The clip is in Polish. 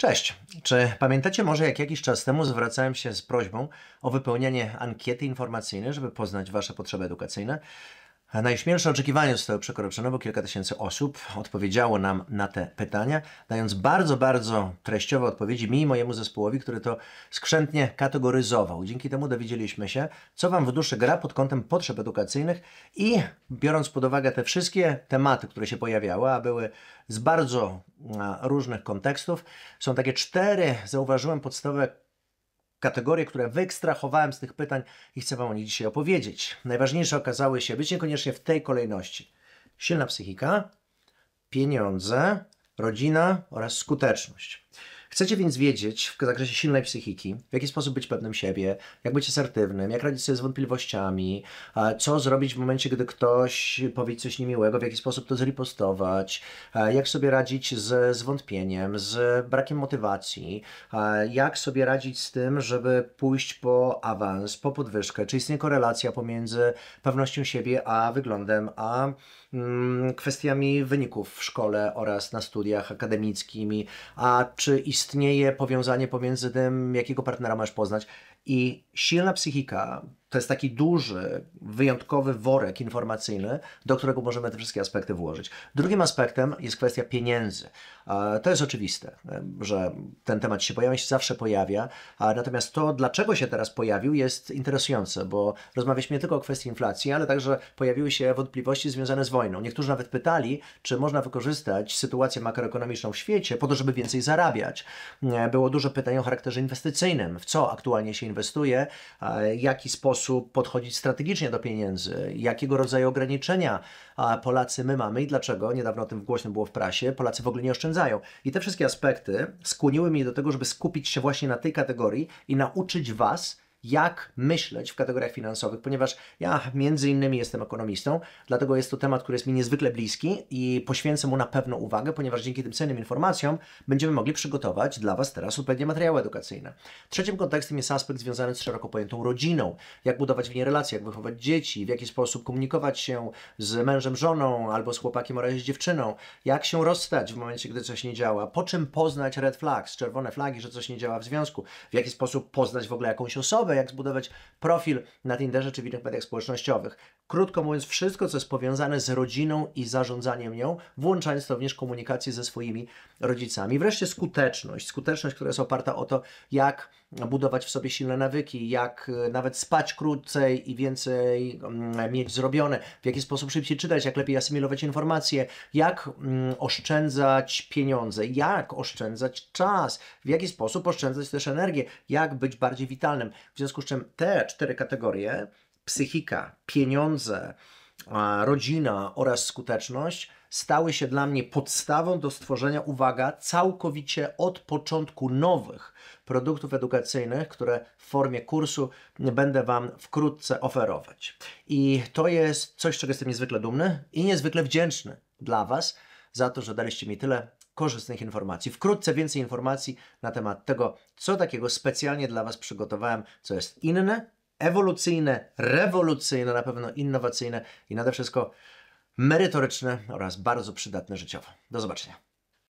Cześć. Czy pamiętacie może, jak jakiś czas temu zwracałem się z prośbą o wypełnienie ankiety informacyjnej, żeby poznać Wasze potrzeby edukacyjne? Najśmielsze oczekiwania zostały przekroczone, bo kilka tysięcy osób odpowiedziało nam na te pytania, dając bardzo, bardzo treściowe odpowiedzi mi i mojemu zespołowi, który to skrzętnie kategoryzował. Dzięki temu dowiedzieliśmy się, co Wam w duszy gra pod kątem potrzeb edukacyjnych i biorąc pod uwagę te wszystkie tematy, które się pojawiały, a były z bardzo różnych kontekstów, są takie cztery, zauważyłem, podstawowe kategorie, które wyekstrahowałem z tych pytań i chcę Wam o nich dzisiaj opowiedzieć. Najważniejsze okazały się być niekoniecznie w tej kolejności. Silna psychika, pieniądze, rodzina oraz skuteczność. Chcecie więc wiedzieć w zakresie silnej psychiki, w jaki sposób być pewnym siebie, jak być asertywnym, jak radzić sobie z wątpliwościami, co zrobić w momencie, gdy ktoś powie coś niemiłego, w jaki sposób to zripostować, jak sobie radzić z zwątpieniem, z brakiem motywacji, jak sobie radzić z tym, żeby pójść po awans, po podwyżkę, czy istnieje korelacja pomiędzy pewnością siebie a wyglądem, a mm, kwestiami wyników w szkole oraz na studiach akademickimi, a czy istnieje istnieje powiązanie pomiędzy tym, jakiego partnera masz poznać. I silna psychika to jest taki duży, wyjątkowy worek informacyjny, do którego możemy te wszystkie aspekty włożyć. Drugim aspektem jest kwestia pieniędzy. To jest oczywiste, że ten temat się pojawia, się zawsze pojawia, natomiast to, dlaczego się teraz pojawił, jest interesujące, bo rozmawialiśmy nie tylko o kwestii inflacji, ale także pojawiły się wątpliwości związane z wojną. Niektórzy nawet pytali, czy można wykorzystać sytuację makroekonomiczną w świecie po to, żeby więcej zarabiać. E, było dużo pytań o charakterze inwestycyjnym, w co aktualnie się inwestuje, jaki sposób sposób podchodzić strategicznie do pieniędzy, jakiego rodzaju ograniczenia Polacy my mamy i dlaczego, niedawno o tym głośno było w prasie, Polacy w ogóle nie oszczędzają. I te wszystkie aspekty skłoniły mnie do tego, żeby skupić się właśnie na tej kategorii i nauczyć Was, jak myśleć w kategoriach finansowych, ponieważ ja między innymi jestem ekonomistą, dlatego jest to temat, który jest mi niezwykle bliski i poświęcę mu na pewno uwagę, ponieważ dzięki tym cennym informacjom będziemy mogli przygotować dla Was teraz odpowiednie materiały edukacyjne. Trzecim kontekstem jest aspekt związany z szeroko pojętą rodziną, jak budować w niej relacje, jak wychować dzieci, w jaki sposób komunikować się z mężem, żoną albo z chłopakiem oraz z dziewczyną, jak się rozstać w momencie, gdy coś nie działa, po czym poznać red flags, czerwone flagi, że coś nie działa w związku, w jaki sposób poznać w ogóle jakąś osobę, jak zbudować profil na Tinderze czy w innych mediach społecznościowych. Krótko mówiąc, wszystko, co jest powiązane z rodziną i zarządzaniem nią, włączając to również komunikację ze swoimi rodzicami. Wreszcie skuteczność. Skuteczność, która jest oparta o to, jak budować w sobie silne nawyki, jak e, nawet spać krócej i więcej mm, mieć zrobione, w jaki sposób szybciej czytać, jak lepiej asymilować informacje, jak mm, oszczędzać pieniądze, jak oszczędzać czas, w jaki sposób oszczędzać też energię, jak być bardziej witalnym związku z czym te cztery kategorie psychika, pieniądze, rodzina oraz skuteczność stały się dla mnie podstawą do stworzenia, uwaga, całkowicie od początku nowych produktów edukacyjnych, które w formie kursu będę Wam wkrótce oferować. I to jest coś, czego jestem niezwykle dumny i niezwykle wdzięczny dla Was za to, że daliście mi tyle korzystnych informacji. Wkrótce więcej informacji na temat tego, co takiego specjalnie dla Was przygotowałem, co jest inne, ewolucyjne, rewolucyjne, na pewno innowacyjne i nade wszystko merytoryczne oraz bardzo przydatne życiowo. Do zobaczenia.